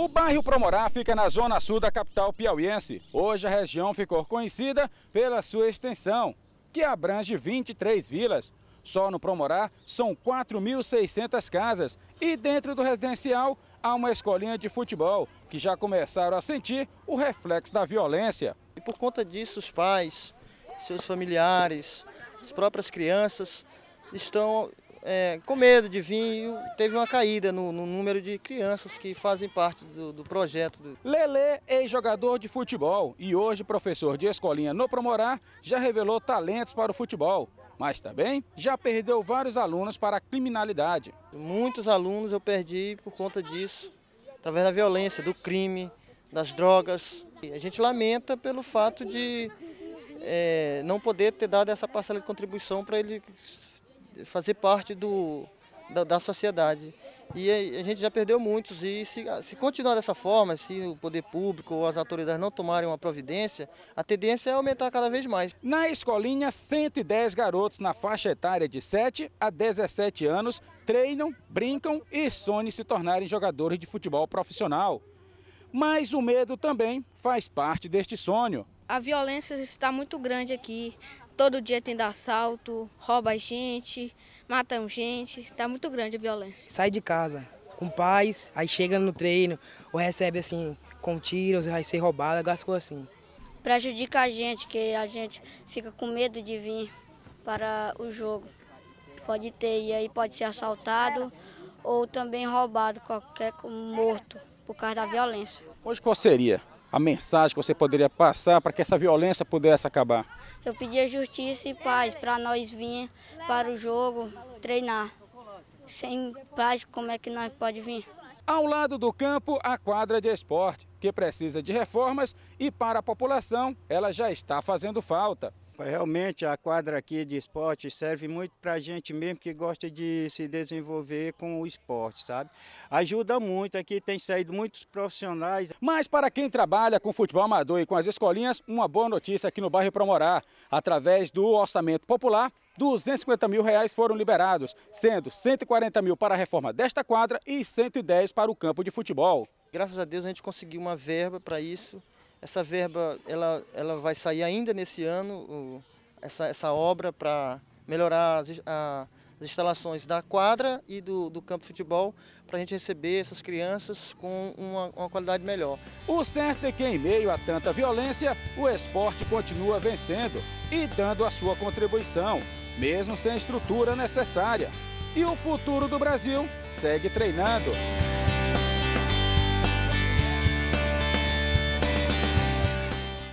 O bairro Promorá fica na zona sul da capital piauiense. Hoje a região ficou conhecida pela sua extensão, que abrange 23 vilas. Só no Promorá são 4.600 casas e dentro do residencial há uma escolinha de futebol que já começaram a sentir o reflexo da violência. E por conta disso os pais, seus familiares, as próprias crianças estão é, com medo de vir e teve uma caída no, no, número de crianças que fazem parte do, do projeto. Do... Lele, ex-jogador de futebol e hoje professor de escolinha no Promorá, já revelou talentos para o futebol, mas também já perdeu vários alunos para a criminalidade. Muitos alunos eu perdi por conta disso, através da violência, do crime, das drogas. E a gente lamenta pelo fato de é, não poder ter dado essa parcela de contribuição para ele fazer parte do, da, da sociedade. E a, gente já perdeu muitos e se, se continuar dessa forma, se o poder público ou as autoridades não tomarem uma providência, a tendência é aumentar cada vez mais. Na escolinha, 110 garotos na faixa etária de 7 a 17 anos treinam, brincam e sonham se tornarem jogadores de futebol profissional. Mas o medo também faz parte deste sonho a violência está muito grande aqui. Todo dia tem assalto, rouba gente, matam gente. Está muito grande a violência. Sai de casa com paz, aí chega no treino, ou recebe assim, com tiros, vai ser roubado, gasta coisas assim. Prejudica a gente, que a gente fica com medo de vir para o jogo. Pode ter, e aí pode ser assaltado ou também roubado, qualquer morto, por causa da violência. Hoje qual seria a mensagem que você poderia passar para que essa violência pudesse acabar? Eu pedi justiça e paz para nós vir para o jogo treinar. Sem paz, como é que nós pode vir? Ao lado do campo, a quadra de esporte, que precisa de reformas e para a população ela já está fazendo falta. Realmente a quadra aqui de esporte serve muito para a gente mesmo que gosta de se desenvolver com o esporte, sabe? Ajuda muito, aqui tem saído muitos profissionais. Mas para quem trabalha com futebol amador e com as escolinhas, uma boa notícia aqui no bairro para morar. Através do orçamento popular, 250 mil reais foram liberados, sendo 140 mil para a reforma desta quadra e 110 para o campo de futebol. Graças a Deus a gente conseguiu uma verba para isso. Essa verba ela, ela vai sair ainda nesse ano, o, essa, essa obra para melhorar as, a, as instalações da quadra e do, do campo de futebol para a gente receber essas crianças com uma, uma, qualidade melhor. O certo é que em meio a tanta violência, o esporte continua vencendo e dando a sua contribuição, mesmo sem a estrutura necessária. E o futuro do Brasil segue treinando.